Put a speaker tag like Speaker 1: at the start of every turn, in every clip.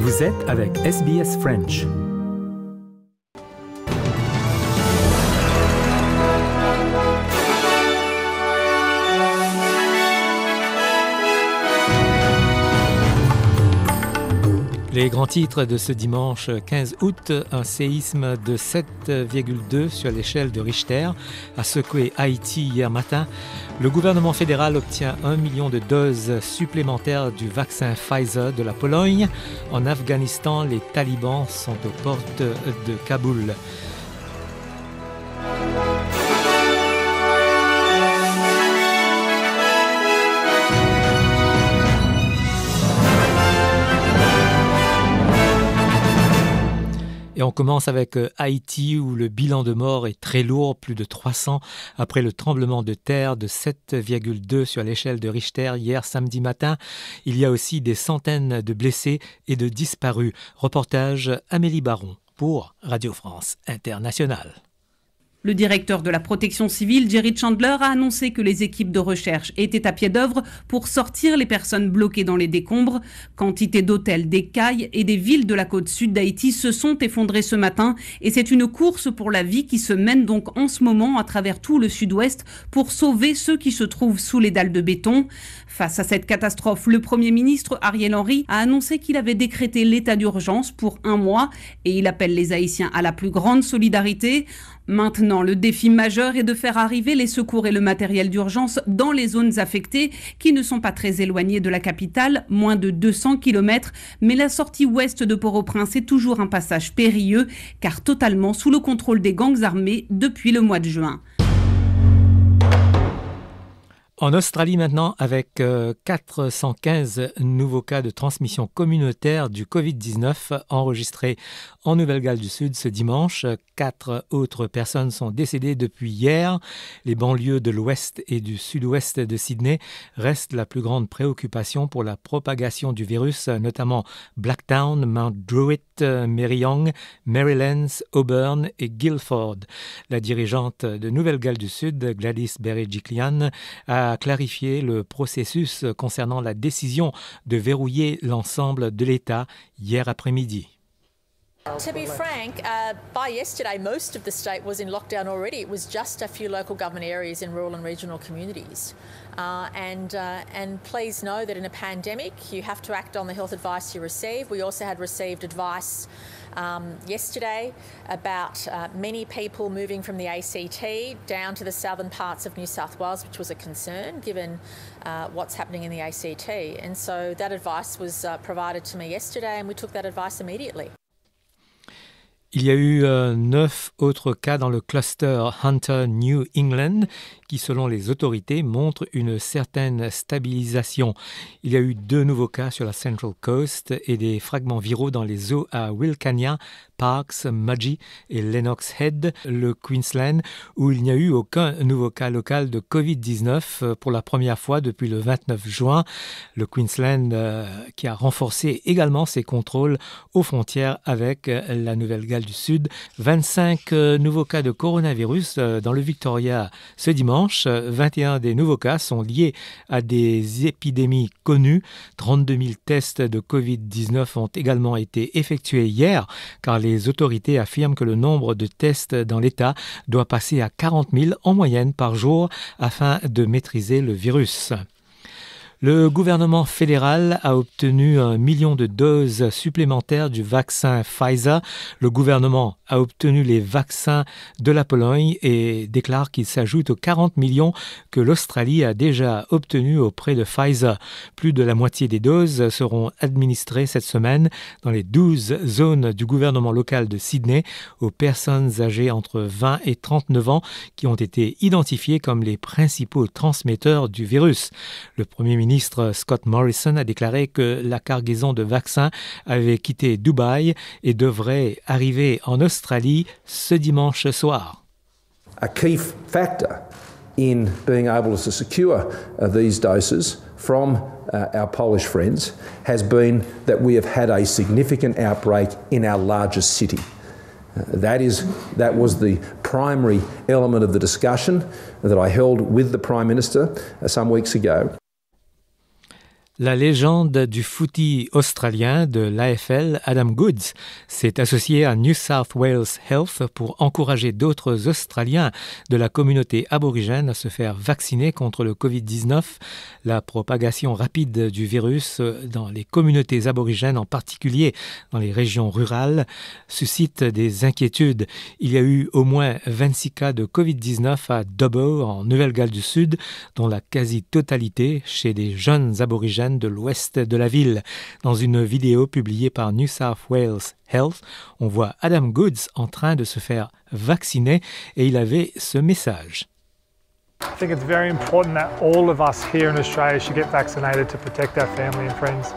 Speaker 1: Vous êtes avec SBS French. les grands titres de ce dimanche 15 août, un séisme de 7,2 sur l'échelle de Richter a secoué Haïti hier matin. Le gouvernement fédéral obtient 1 million de doses supplémentaires du vaccin Pfizer de la Pologne. En Afghanistan, les talibans sont aux portes de Kaboul. on commence avec euh, Haïti où le bilan de morts est très lourd, plus de 300 après le tremblement de terre de 7,2 sur l'échelle de Richter hier samedi matin. Il y a aussi des centaines de blessés et de disparus. Reportage Amélie Baron pour Radio France Internationale.
Speaker 2: Le directeur de la protection civile, Jerry Chandler, a annoncé que les équipes de recherche étaient à pied d'œuvre pour sortir les personnes bloquées dans les décombres. Quantité d'hôtels, des cailles et des villes de la côte sud d'Haïti se sont effondrées ce matin et c'est une course pour la vie qui se mène donc en ce moment à travers tout le sud-ouest pour sauver ceux qui se trouvent sous les dalles de béton. Face à cette catastrophe, le Premier ministre Ariel Henry a annoncé qu'il avait décrété l'état d'urgence pour un mois et il appelle les Haïtiens à la plus grande solidarité. Maintenant, le défi majeur est de faire arriver les secours et le matériel d'urgence dans les zones affectées qui ne sont pas très éloignées de la capitale, moins de 200 km, mais la sortie ouest de Port-au-Prince est toujours un passage périlleux car totalement sous le contrôle des gangs armés depuis le mois de juin.
Speaker 1: En Australie maintenant, avec 415 euh, nouveaux cas de transmission communautaire du Covid-19 enregistrés en Nouvelle-Galles du Sud ce dimanche. Quatre autres personnes sont décédées depuis hier. Les banlieues de l'ouest et du sud-ouest de Sydney restent la plus grande préoccupation pour la propagation du virus, notamment Blacktown, Mount Druitt, Mary Young, Marylands, Auburn et Guilford. La dirigeante de Nouvelle-Galles du Sud, Gladys Berejiklian, a clarifié le processus concernant la décision de verrouiller l'ensemble de l'État hier après-midi. To be frank, uh, by yesterday, most of the state was in lockdown already. It was just a few local government areas in rural and regional communities. Uh, and, uh, and please know that in a pandemic, you have to act on the health advice you receive. We also had received advice um, yesterday about uh, many people moving from the ACT down to the southern parts of New South Wales, which was a concern given uh, what's happening in the ACT. And so that advice was uh, provided to me yesterday, and we took that advice immediately. Il y a eu euh, neuf autres cas dans le cluster Hunter New England qui, selon les autorités, montrent une certaine stabilisation. Il y a eu deux nouveaux cas sur la Central Coast et des fragments viraux dans les eaux à Wilcannia, Parks, Mudgee et Lennox Head, le Queensland, où il n'y a eu aucun nouveau cas local de Covid-19 euh, pour la première fois depuis le 29 juin. Le Queensland euh, qui a renforcé également ses contrôles aux frontières avec la Nouvelle-Galles du Sud. 25 euh, nouveaux cas de coronavirus euh, dans le Victoria ce dimanche. 21 des nouveaux cas sont liés à des épidémies connues. 32 000 tests de Covid-19 ont également été effectués hier, car les autorités affirment que le nombre de tests dans l'État doit passer à 40 000 en moyenne par jour afin de maîtriser le virus. Le gouvernement fédéral a obtenu un million de doses supplémentaires du vaccin Pfizer. Le gouvernement a obtenu les vaccins de la Pologne et déclare qu'ils s'ajoutent aux 40 millions que l'Australie a déjà obtenus auprès de Pfizer. Plus de la moitié des doses seront administrées cette semaine dans les 12 zones du gouvernement local de Sydney aux personnes âgées entre 20 et 39 ans qui ont été identifiées comme les principaux transmetteurs du virus. Le Premier ministre Scott Morrison a déclaré que la cargaison de vaccins avait quitté Dubaï et devrait arriver en Australie Australie ce dimanche soir.
Speaker 3: A key factor in being able to secure uh, these doses from uh, our Polish friends has been that we have had a significant outbreak in our largest city. Uh, that, is, that was the primary element of the discussion that I held with the Prime Minister some weeks ago.
Speaker 1: La légende du footy australien de l'AFL, Adam Goods, s'est associé à New South Wales Health pour encourager d'autres Australiens de la communauté aborigène à se faire vacciner contre le Covid-19. La propagation rapide du virus dans les communautés aborigènes, en particulier dans les régions rurales, suscite des inquiétudes. Il y a eu au moins 26 cas de Covid-19 à Dubbo, en Nouvelle-Galles du Sud, dont la quasi-totalité chez des jeunes aborigènes de l'ouest de la ville. Dans une vidéo publiée par New South Wales Health, on voit Adam Goods en train de se faire vacciner et il avait ce message. I think it's very important that all of us here in Australia should get vaccinated to protect our family and friends.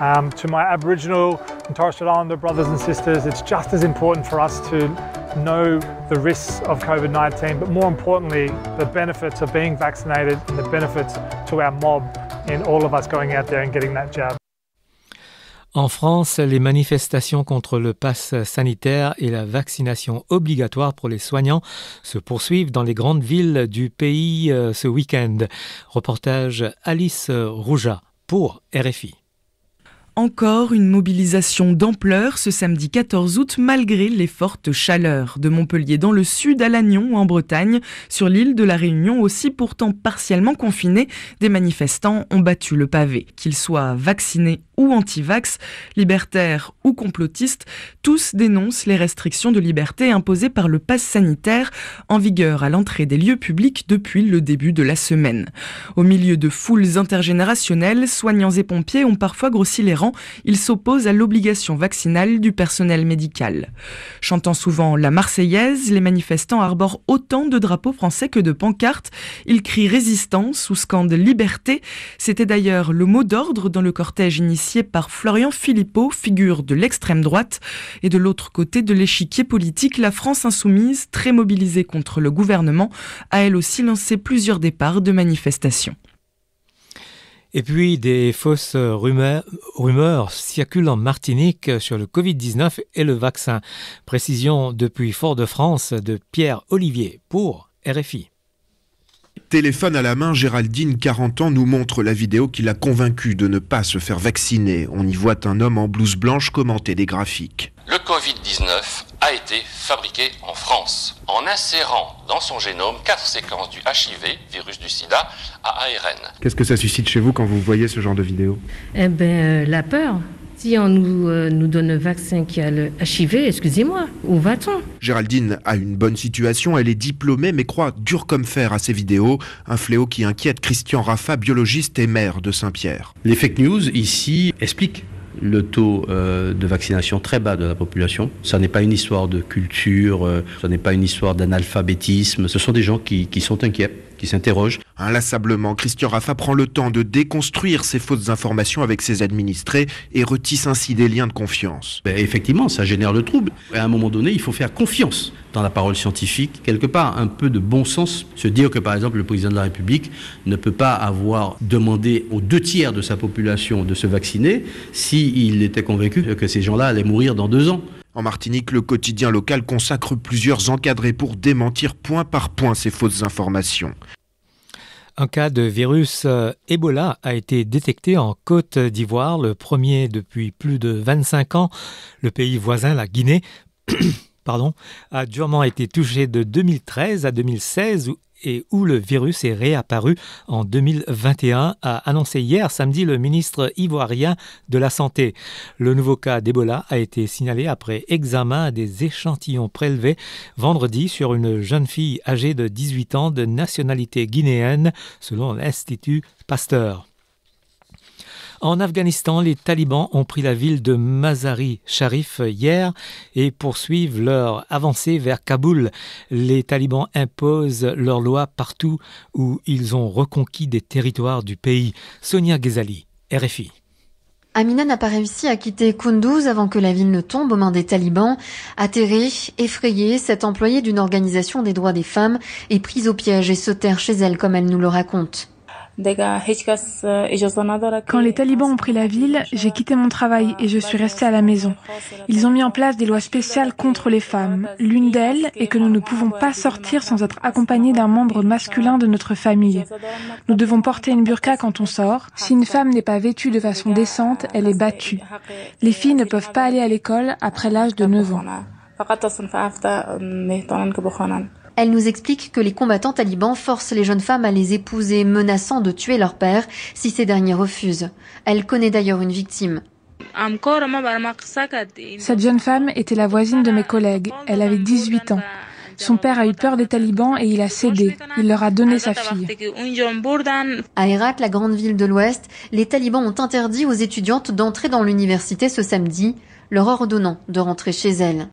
Speaker 1: Um, to my Aboriginal and Torres Strait Islander brothers and sisters, it's just as important for us to know the risks of COVID 19, but more importantly, the benefits of being vaccinated and the benefits to our mob en France, les manifestations contre le pass sanitaire et la vaccination obligatoire pour les soignants se poursuivent dans les grandes villes du pays euh, ce week-end. Reportage Alice Rouja pour RFI
Speaker 2: encore une mobilisation d'ampleur ce samedi 14 août malgré les fortes chaleurs de Montpellier dans le sud à Lannion en Bretagne. Sur l'île de la Réunion aussi pourtant partiellement confinée, des manifestants ont battu le pavé. Qu'ils soient vaccinés ou anti-vax, libertaires ou complotistes, tous dénoncent les restrictions de liberté imposées par le pass sanitaire en vigueur à l'entrée des lieux publics depuis le début de la semaine. Au milieu de foules intergénérationnelles, soignants et pompiers ont parfois grossi les rangs il s'oppose à l'obligation vaccinale du personnel médical. Chantant souvent la Marseillaise, les manifestants arborent autant de drapeaux français que de pancartes. Ils crient résistance ou scandent liberté. C'était d'ailleurs le mot d'ordre dans le cortège initié par Florian Philippot, figure de l'extrême droite. Et de l'autre côté de l'échiquier politique, la France insoumise, très mobilisée contre le gouvernement, a elle aussi lancé plusieurs départs de manifestations.
Speaker 1: Et puis, des fausses euh, rumeurs, circulent en Martinique sur le Covid-19 et le vaccin. Précision depuis Fort-de-France de Pierre Olivier pour RFI. Téléphone à la main, Géraldine,
Speaker 3: 40 ans, nous montre la vidéo qui l'a convaincue de ne pas se faire vacciner. On y voit un homme en blouse blanche commenter des graphiques.
Speaker 2: Le Covid-19 a été fabriqué en France en insérant dans son génome quatre séquences du HIV, virus du sida, à ARN.
Speaker 3: Qu'est-ce que ça suscite chez vous quand vous voyez ce genre de vidéo
Speaker 1: Eh bien, euh, la peur. Si on nous, euh, nous, donne un vaccin qui a le HIV, excusez-moi, où va-t-on
Speaker 3: Géraldine a une bonne situation, elle est diplômée mais croit dur comme fer à ses vidéos, un fléau qui inquiète Christian Raffa, biologiste et maire de Saint-Pierre. Les fake news ici expliquent le taux euh, de vaccination très bas de la population. Ça n'est pas une histoire de culture, ce euh, ça n'est pas une histoire d'analphabétisme. Ce sont des gens qui sont inquiets qui s'interroge. Inlassablement, Christian Raffa prend le temps de déconstruire ces fausses informations avec ses administrés et retisse ainsi des liens de confiance. Ben, effectivement, ça génère le trouble. À un moment donné, il faut faire confiance dans la parole scientifique, quelque part un peu de bon sens, se dire que par exemple le président de la République ne peut pas avoir demandé aux deux tiers de sa population de se vacciner s'il était convaincu que ces gens-là allaient mourir dans deux ans. En Martinique, le quotidien local consacre plusieurs encadrés pour démentir point par point ces fausses informations.
Speaker 1: Un cas de virus euh, Ebola a été détecté en Côte d'Ivoire, le premier depuis plus de 25 ans. Le pays voisin, la Guinée, pardon, a durement été touché de 2013 à 2016 et où le virus est réapparu en 2021, a annoncé hier samedi le ministre ivoirien de la Santé. Le nouveau cas d'Ebola a été signalé après examen des échantillons prélevés vendredi sur une jeune fille âgée de 18 ans de nationalité guinéenne, selon l'Institut Pasteur. En Afghanistan, les talibans ont pris la ville de Mazari Sharif hier et poursuivent leur avancée vers Kaboul. Les talibans imposent leurs lois partout où ils ont reconquis des territoires du pays. Sonia Ghazali, RFI. Amina n'a pas réussi à quitter Kunduz avant que la ville ne tombe aux mains des talibans. Atterrée, effrayée, cette employée d'une organisation des droits des femmes est prise au piège et se terre chez elle comme elle nous le raconte.
Speaker 2: Euh, quand les talibans ont pris la ville, j'ai quitté mon travail et je suis restée à la maison. Ils ont mis en place des lois spéciales contre les femmes. L'une d'elles est que nous ne pouvons pas sortir sans être accompagnés d'un membre masculin de notre famille. Nous devons porter une burqa quand on sort. Si une femme n'est pas vêtue de façon décente, elle est battue. Les filles ne peuvent pas aller à l'école après l'âge de 9 ans.
Speaker 1: Elle nous explique que les combattants talibans forcent les jeunes femmes à les épouser, menaçant de tuer leur père si ces derniers refusent. Elle connaît d'ailleurs une victime. Cette jeune femme était la voisine de mes collègues. Elle avait 18 ans. Son père a eu peur des talibans et il a cédé. Il leur a donné sa fille. À Herat, la grande ville de l'Ouest, les talibans ont interdit aux étudiantes d'entrer dans l'université ce samedi, leur ordonnant de rentrer chez elles.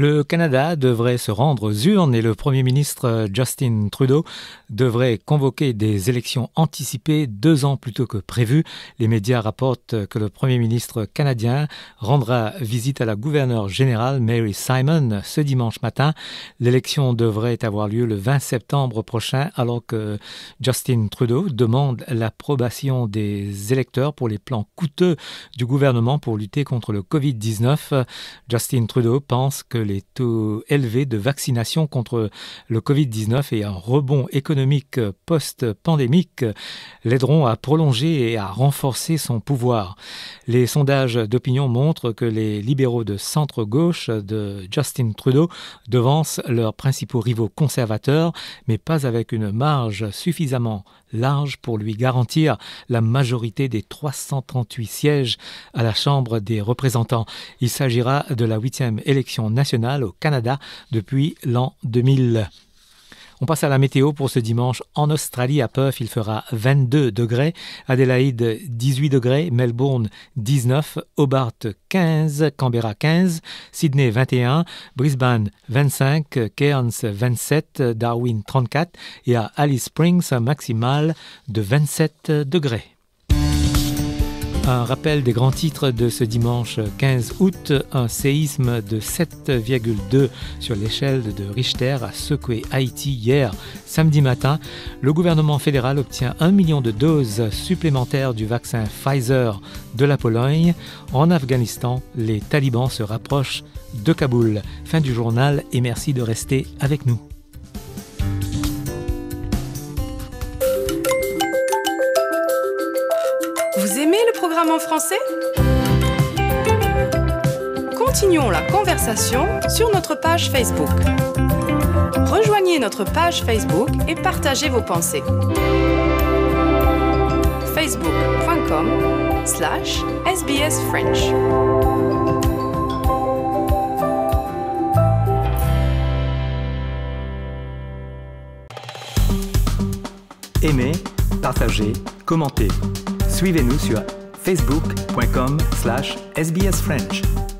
Speaker 1: Le Canada devrait se rendre aux urnes et le Premier ministre euh, Justin Trudeau devrait convoquer des élections anticipées deux ans plus tôt que prévu. Les médias rapportent que le Premier ministre canadien rendra visite à la gouverneure générale Mary Simon ce dimanche matin. L'élection devrait avoir lieu le 20 septembre prochain alors que Justin Trudeau demande l'approbation des électeurs pour les plans coûteux du gouvernement pour lutter contre le Covid-19. Justin Trudeau pense que les taux élevés de vaccination contre le Covid-19 et un rebond économique post-pandémique l'aideront à prolonger et à renforcer son pouvoir. Les sondages d'opinion montrent que les libéraux de centre-gauche de Justin Trudeau devancent leurs principaux rivaux conservateurs, mais pas avec une marge suffisamment large pour lui garantir la majorité des 338 sièges à la Chambre des représentants. Il s'agira de la huitième élection nationale au Canada depuis l'an 2000. On passe à la météo pour ce dimanche. En Australie, à Perth, il fera 22 degrés. Adélaïde, 18 degrés. Melbourne, 19. Hobart, 15. Canberra, 15. Sydney, 21. Brisbane, 25. Cairns, 27. Darwin, 34. Et à Alice Springs, un maximal de 27 degrés. Un rappel des grands titres de ce dimanche 15 août, un séisme de 7,2 sur l'échelle de Richter a secoué Haïti hier samedi matin. Le gouvernement fédéral obtient 1 million de doses supplémentaires du vaccin Pfizer de la Pologne. En Afghanistan, les talibans se rapprochent de Kaboul. Fin du journal et merci de rester avec nous.
Speaker 2: français Continuons la conversation sur notre page Facebook. Rejoignez notre page Facebook et partagez vos pensées. facebook.com french
Speaker 1: Aimez, partagez, commentez. Suivez-nous sur facebook.com slash sbsfrench.